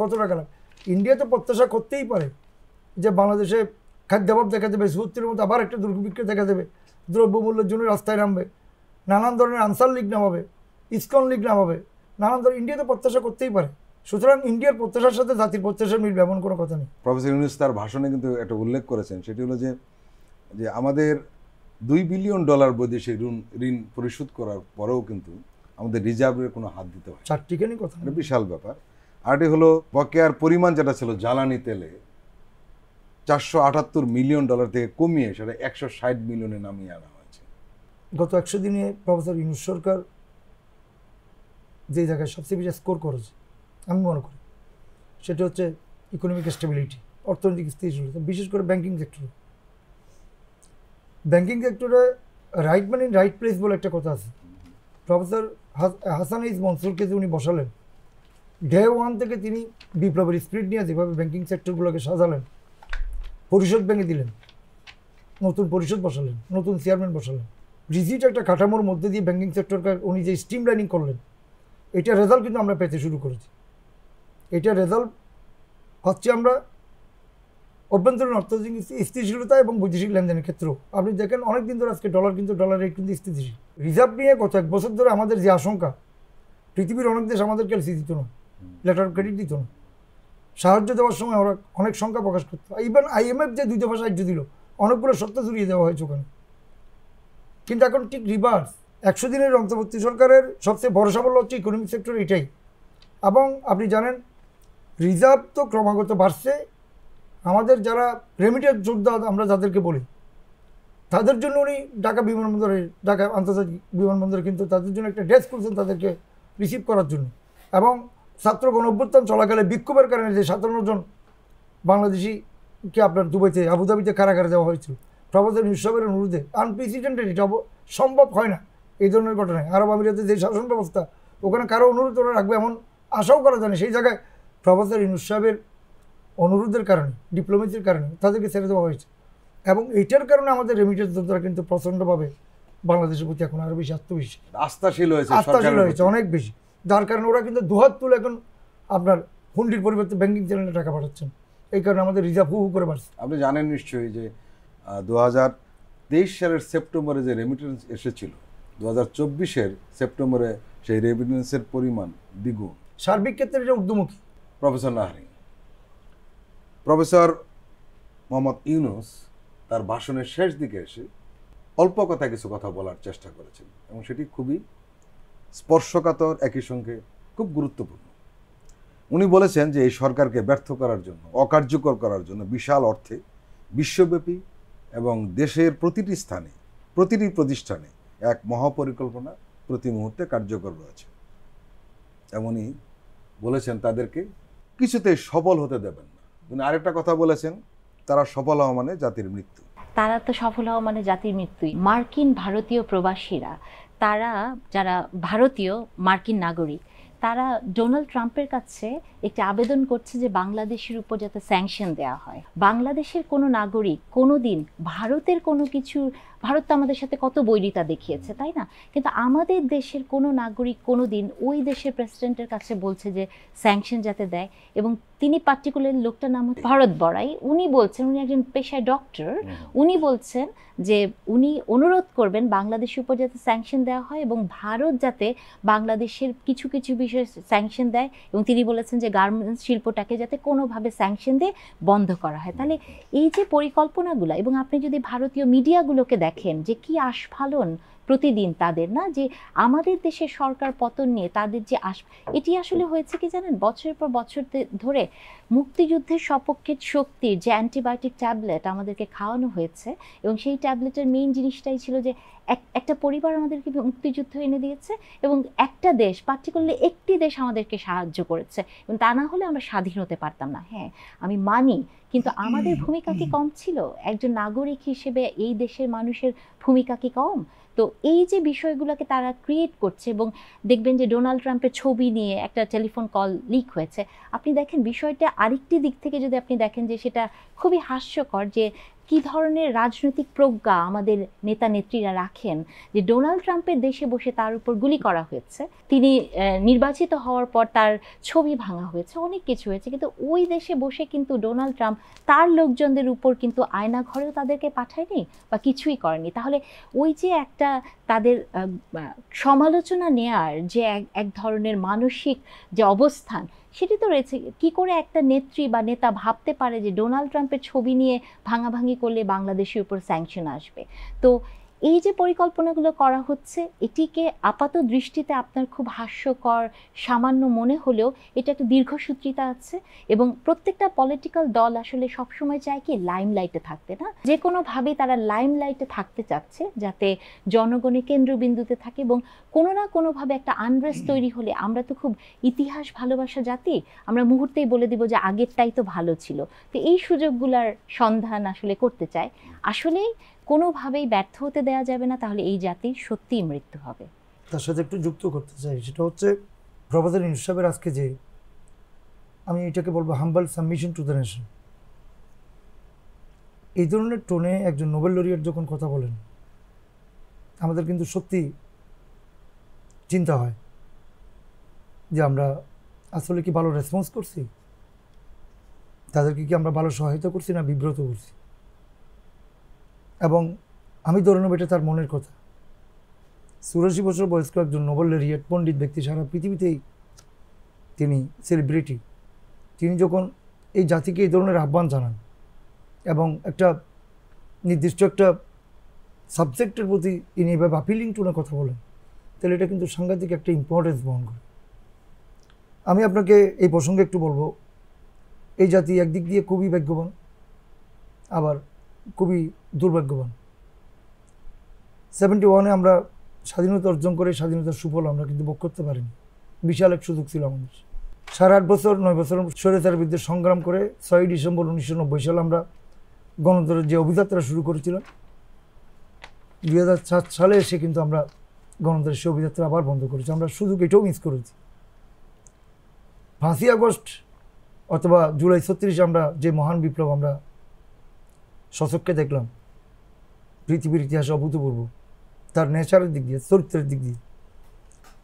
কত টাকা লাগে ইন্ডিয়া তো প্রত্যাশা করতেই পারে যে বাংলাদেশে খাদ্যাভাব দেখা দেবে সুত্রের মতো আবার একটা দুর্ভিক্ষ দেখা দেবে দ্রব্যমূল্যের জন্য রাস্তায় নামবে নানান ধরনের আনসার লিগ নামাবে ইসকন লিগ নামাবে নানান ধরনের ইন্ডিয়া তো প্রত্যাশা করতেই পারে সুতরাং ইন্ডিয়ার প্রত্যাশার সাথে জাতির প্রত্যাশা মিলবে এমন কোনো কথা নেই প্রফেসর ইউনুস তার ভাষণে কিন্তু একটা উল্লেখ করেছেন সেটি হলো যে যে আমাদের দুই বিলিয়ন ডলার বৈদেশিক ঋণ ঋণ পরিশোধ করার পরেও কিন্তু আমাদের রিজার্ভের কোনো হাত দিতে হয় নিয়ে কথা বিশাল ব্যাপার আরটি হলো বকেয়ার পরিমাণ যেটা ছিল জ্বালানি তেলে চারশো আটাত্তর মিলিয়ন ডলার থেকে কমিয়ে সেটা একশো ষাট মিলিয়নে নামিয়ে আনা হয়েছে গত একশো দিনে প্রফেসর ইনু সরকার যে জায়গায় সবচেয়ে বেশি স্কোর করেছে আমি মনে করি সেটা হচ্ছে ইকোনমিক স্টেবিলিটি অর্থনৈতিক স্থিতিশীলতা বিশেষ করে ব্যাঙ্কিং সেক্টর ব্যাঙ্কিং সেক্টরে রাইট মানে রাইট প্লেস বলে একটা কথা আছে প্রফেসর হাসান ইস মনসুরকে যে উনি বসালেন ডে ওয়ান থেকে তিনি বিপ্লবের স্পিড নিয়ে যেভাবে ব্যাঙ্কিং সেক্টরগুলোকে সাজালেন পরিষদ ভেঙে দিলেন নতুন পরিষদ বসালেন নতুন চেয়ারম্যান বসালেন রিজিট একটা কাঠামোর মধ্যে দিয়ে ব্যাঙ্কিং সেক্টরকে উনি যে স্টিম লাইনিং করলেন এটা রেজাল্ট কিন্তু আমরা পেতে শুরু করেছি এটা রেজাল্ট হচ্ছে আমরা অভ্যন্তরীণ অর্থনৈতিক স্থিতিশীলতা এবং বৈদেশিক লেনদেনের ক্ষেত্রেও আপনি দেখেন অনেক দিন ধরে আজকে ডলার কিন্তু ডলার রেট কিন্তু স্থিতিশীল রিজার্ভ নিয়ে গত এক বছর ধরে আমাদের যে আশঙ্কা পৃথিবীর অনেক দেশ আমাদেরকে এলসি দিত না লেটার ক্রেডিট দিত না সাহায্য দেওয়ার সময় ওরা অনেক সংখ্যা প্রকাশ করতো ইভেন আইএমএফ যে দুইটা ভাষা সাহায্য দিল অনেকগুলো সত্য ধরিয়ে দেওয়া হয়েছে ওখানে কিন্তু এখন ঠিক রিভার্স একশো দিনের অন্তর্বর্তী সরকারের সবচেয়ে বড় সাফল্য হচ্ছে ইকোনমিক সেক্টর এটাই এবং আপনি জানেন রিজার্ভ তো ক্রমাগত বাড়ছে আমাদের যারা রেমিটেন্স যোদ্ধা আমরা যাদেরকে বলি তাদের জন্য উনি ঢাকা বিমানবন্দরে ঢাকা আন্তর্জাতিক বিমানবন্দরে কিন্তু তাদের জন্য একটা ডেস্ক করছেন তাদেরকে রিসিভ করার জন্য এবং ছাত্র গণ অভ্যুত্থান চলাকালে বিক্ষোভের কারণে যে জন বাংলাদেশিকে আপনার দুবাইতে আবুধাবিতে কারাগারে দেওয়া হয়েছিল প্রভাতের নিঃসবের অনুরোধে আনপ্রেসিডেন্টেড এটা সম্ভব হয় না এই ধরনের ঘটনায় আরব আমিরাতে যে শাসন ব্যবস্থা ওখানে কারো অনুরোধ ওরা রাখবে এমন আশাও করা যায় না সেই জায়গায় প্রফেসর ইনুস অনুরোধের কারণে ডিপ্লোমেসির কারণে তাদেরকে ছেড়ে দেওয়া হয়েছে এবং এইটার কারণে আমাদের রেমিটেন্স দপ্তরা কিন্তু প্রচণ্ডভাবে বাংলাদেশের প্রতি এখন আরও বেশি আত্মবিশ্বাস আস্থাশীল হয়েছে আস্থাশীল হয়েছে অনেক বেশি যার কারণে ওরা কিন্তু দুহাত তুলে এখন আপনার হুন্ডির পরিবর্তে ব্যাংকিং চ্যানেলে টাকা পাঠাচ্ছেন এই কারণে আমাদের রিজার্ভ হু করে বাড়ছে আপনি জানেন নিশ্চয়ই যে দু তেইশ সালের সেপ্টেম্বরে যে রেমিটেন্স এসেছিল দু হাজার চব্বিশের সেপ্টেম্বরে সেই রেমিটেন্সের পরিমাণ দ্বিগুণ সার্বিক ক্ষেত্রে এটা ঊর্ধ্বমুখী প্রফেসর নাহারি প্রফেসর মোহাম্মদ ইউনুস তার ভাষণের শেষ দিকে এসে অল্প কথা কিছু কথা বলার চেষ্টা করেছেন এবং সেটি খুবই স্পর্শকাতর একই সঙ্গে খুব গুরুত্বপূর্ণ উনি বলেছেন যে এই সরকারকে ব্যর্থ করার জন্য অকার্যকর করার জন্য বিশাল অর্থে বিশ্বব্যাপী এবং দেশের প্রতিটি স্থানে প্রতিটি প্রতিষ্ঠানে এক মহাপরিকল্পনা প্রতি মুহূর্তে কার্যকর রয়েছে এমনই বলেছেন তাদেরকে কিছুতে সফল হতে দেবেন না উনি আরেকটা কথা বলেছেন তারা সফল হওয়া মানে জাতির মৃত্যু তারা তো সফল হওয়া মানে জাতির মৃত্যুই মার্কিন ভারতীয় প্রবাসীরা তারা যারা ভারতীয় মার্কিন নাগরিক তারা ডোনাল্ড ট্রাম্পের কাছে একটি আবেদন করছে যে বাংলাদেশের উপর যাতে স্যাংশন দেওয়া হয় বাংলাদেশের কোনো নাগরিক কোনো দিন ভারতের কোনো কিছু ভারত তো আমাদের সাথে কত বৈরিতা দেখিয়েছে তাই না কিন্তু আমাদের দেশের কোনো নাগরিক কোনো দিন ওই দেশের প্রেসিডেন্টের কাছে বলছে যে স্যাংশন যাতে দেয় এবং তিনি পার্টিকুলার লোকটার নাম হচ্ছে ভারত বড়াই উনি বলছেন উনি একজন পেশায় ডক্টর উনি বলছেন যে উনি অনুরোধ করবেন বাংলাদেশের উপর যাতে স্যাংশন দেওয়া হয় এবং ভারত যাতে বাংলাদেশের কিছু কিছু বিষয়ে স্যাংশন দেয় এবং তিনি বলেছেন যে গার্মেন্টস শিল্পটাকে যাতে কোনোভাবে স্যাংশন দিয়ে বন্ধ করা হয় তাহলে এই যে পরিকল্পনাগুলো এবং আপনি যদি ভারতীয় মিডিয়াগুলোকে দেখেন যে কি আস্ফালন প্রতিদিন তাদের না যে আমাদের দেশে সরকার পতন নিয়ে তাদের যে আস এটি আসলে হয়েছে কি জানেন বছরের পর বছর ধরে মুক্তিযুদ্ধের সপক্ষের শক্তির যে অ্যান্টিবায়োটিক ট্যাবলেট আমাদেরকে খাওয়ানো হয়েছে এবং সেই ট্যাবলেটের মেইন জিনিসটাই ছিল যে এক একটা পরিবার আমাদেরকে মুক্তিযুদ্ধ এনে দিয়েছে এবং একটা দেশ পার্টিকুলারলি একটি দেশ আমাদেরকে সাহায্য করেছে এবং তা না হলে আমরা স্বাধীন হতে পারতাম না হ্যাঁ আমি মানি কিন্তু আমাদের ভূমিকা কি কম ছিল একজন নাগরিক হিসেবে এই দেশের মানুষের ভূমিকা কি কম তো এই যে বিষয়গুলোকে তারা ক্রিয়েট করছে এবং দেখবেন যে ডোনাল্ড ট্রাম্পের ছবি নিয়ে একটা টেলিফোন কল লিক হয়েছে আপনি দেখেন বিষয়টা আরেকটি দিক থেকে যদি আপনি দেখেন যে সেটা খুবই হাস্যকর যে কি ধরনের রাজনৈতিক প্রজ্ঞা আমাদের নেতা নেত্রীরা রাখেন যে ডোনাল্ড ট্রাম্পের দেশে বসে তার উপর গুলি করা হয়েছে তিনি নির্বাচিত হওয়ার পর তার ছবি ভাঙা হয়েছে অনেক কিছু হয়েছে কিন্তু ওই দেশে বসে কিন্তু ডোনাল্ড ট্রাম্প তার লোকজনদের উপর কিন্তু আয়না ঘরেও তাদেরকে পাঠায়নি বা কিছুই করেনি তাহলে ওই যে একটা তাদের সমালোচনা নেয়ার যে এক ধরনের মানসিক যে অবস্থান সেটি তো রয়েছে কি করে একটা নেত্রী বা নেতা ভাবতে পারে যে ডোনাল্ড ট্রাম্পের ছবি নিয়ে ভাঙাভাঙি করলে বাংলাদেশের উপর স্যাংশন আসবে তো এই যে পরিকল্পনাগুলো করা হচ্ছে এটিকে আপাত দৃষ্টিতে আপনার খুব হাস্যকর সামান্য মনে হলেও এটা একটা দীর্ঘসূত্রিতা আছে এবং প্রত্যেকটা পলিটিক্যাল দল আসলে সবসময় চায় কি লাইমলাইটে থাকতে না যে কোনোভাবেই তারা লাইমলাইটে থাকতে চাচ্ছে যাতে জনগণের কেন্দ্রবিন্দুতে থাকে এবং কোনো না কোনোভাবে একটা আনরেস তৈরি হলে আমরা তো খুব ইতিহাস ভালোবাসা জাতি আমরা মুহূর্তেই বলে দিব যে আগেরটাই তো ভালো ছিল তো এই সুযোগগুলার সন্ধান আসলে করতে চায় আসলেই কোনোভাবেই ব্যর্থ হতে দেওয়া যাবে না তাহলে এই জাতির সত্যিই মৃত্যু হবে তার সাথে একটু যুক্ত করতে চাই সেটা হচ্ছে প্রভাতের হিসাবের আজকে যে আমি এটাকে বলবো humble submission to the nation এই ধরনের টোনে একজন নোবেল লরিয়ার যখন কথা বলেন আমাদের কিন্তু সত্যি চিন্তা হয় যে আমরা আসলে কি ভালো রেসপন্স করছি তাদেরকে কি আমরা ভালো সহায়তা করছি না বিব্রত করছি এবং আমি ধরে নেব এটা তার মনের কথা চুরাশি বছর বয়স্ক একজন নোবেল লেরিয়েট পণ্ডিত ব্যক্তি সারা পৃথিবীতেই তিনি সেলিব্রিটি তিনি যখন এই জাতিকে এই ধরনের আহ্বান জানান এবং একটা নির্দিষ্ট একটা সাবজেক্টের প্রতি তিনি এভাবে আপিলিং টুনে কথা বলেন তাহলে এটা কিন্তু সাংঘাতিক একটা ইম্পর্টেন্স বহন করে আমি আপনাকে এই প্রসঙ্গে একটু বলবো এই জাতি একদিক দিয়ে খুবই ভাগ্যবান আবার খুবই দুর্ভাগ্যবান সেভেন্টি ওয়ানে আমরা স্বাধীনতা অর্জন করে স্বাধীনতার সুফল আমরা কিন্তু ভোগ করতে পারিনি বিশাল এক সুযোগ ছিল আমাদের সাড়ে আট বছর নয় বছর স্বৈরাচার বিরুদ্ধে সংগ্রাম করে ছয়ই ডিসেম্বর উনিশশো নব্বই সালে আমরা গণতন্ত্রের যে অভিযাত্রা শুরু করেছিলাম দুই হাজার সাত সালে এসে কিন্তু আমরা গণতন্ত্রের সে অভিযাত্রা আবার বন্ধ করেছি আমরা সুযোগ এটাও মিস করেছি পাঁচই আগস্ট অথবা জুলাই ছত্রিশে আমরা যে মহান বিপ্লব আমরা সচককে দেখলাম পৃথিবীর ইতিহাসে অভূতপূর্ব তার নেচারের দিক দিয়ে চরিত্রের দিক দিয়ে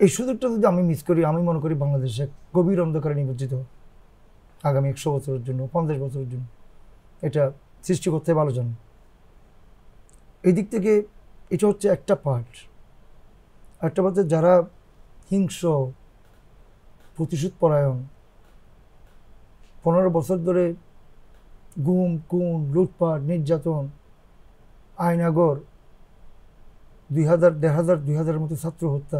এই সুযোগটা যদি আমি মিস করি আমি মনে করি বাংলাদেশে গভীর অন্ধকারে নিমজ্জিত আগামী একশো বছরের জন্য পঞ্চাশ বছরের জন্য এটা সৃষ্টি করতে ভালো জন এই দিক থেকে এটা হচ্ছে একটা পার্ট একটা পার্ট যারা হিংস প্রতিশোধ পরায়ণ পনেরো বছর ধরে গুম কুন লুটপাট নির্যাতন আয়নাগর দুই হাজার দেড় হাজার দুই হাজারের মতো ছাত্র হত্যা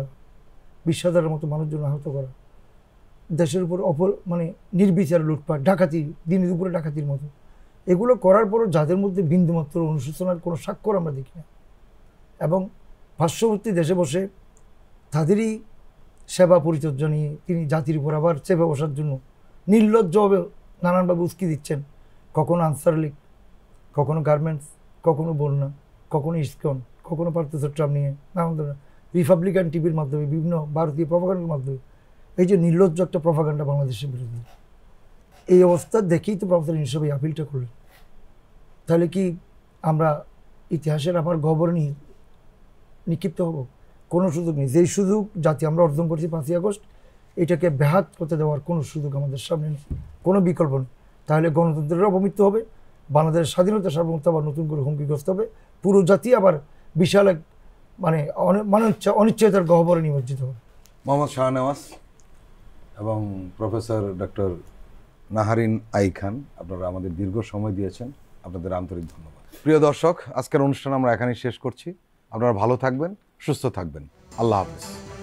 বিশ হাজারের মতো মানুষজন আহত করা দেশের উপর অপর মানে নির্বিচার লুটপাট ডাকাতি দিনের উপরে ডাকাতির মতো এগুলো করার পরও যাদের মধ্যে বিন্দুমাত্র অনুশোচনার কোনো স্বাক্ষর আমরা দেখি না এবং পার্শ্ববর্তী দেশে বসে তাদেরই সেবা পরিচর্যা নিয়ে তিনি জাতির উপর আবার চেপে বসার জন্য নির্লজ্জভাবে নানানভাবে উস্কি দিচ্ছেন কখনো আনসার লিগ কখনো গার্মেন্টস কখনো বন্যা কখনো ইস্কন কখনো পার্থ ট্রাম নিয়ে নানান ধরনের রিপাবলিকান টিভির মাধ্যমে বিভিন্ন ভারতীয় প্রভাকাণ্ডের মাধ্যমে এই যে নির্লজ্জ একটা প্রভাকাণ্ডা বাংলাদেশের বিরুদ্ধে এই অবস্থা দেখেই তো প্রফেসর হিসেবে আপিলটা করলেন তাহলে কি আমরা ইতিহাসের আমার গবর নিয়ে নিক্ষিপ্ত হব কোনো সুযোগ নেই যেই সুযোগ জাতি আমরা অর্জন করছি পাঁচই আগস্ট এটাকে ব্যাহাত করতে দেওয়ার কোনো সুযোগ আমাদের সামনে নেই কোনো বিকল্প নেই তাহলে গণতন্ত্রের অপমৃত্যু হবে বাংলাদেশের স্বাধীনতা সার্বভৌমত্ব আবার নতুন করে হুমকিগ্রস্ত হবে পুরো জাতি আবার বিশাল এক মানে মানচ্ছা অনিশ্চয়তার গহ্বরে নিমজ্জিত হবে মোহাম্মদ শাহনেওয়াজ এবং professor doctor Naharin I Khan আপনারা আমাদের দীর্ঘ সময় দিয়েছেন আপনাদের আন্তরিক ধন্যবাদ প্রিয় দর্শক আজকের অনুষ্ঠান আমরা এখানেই শেষ করছি আপনারা ভালো থাকবেন সুস্থ থাকবেন আল্লাহ হাফিজ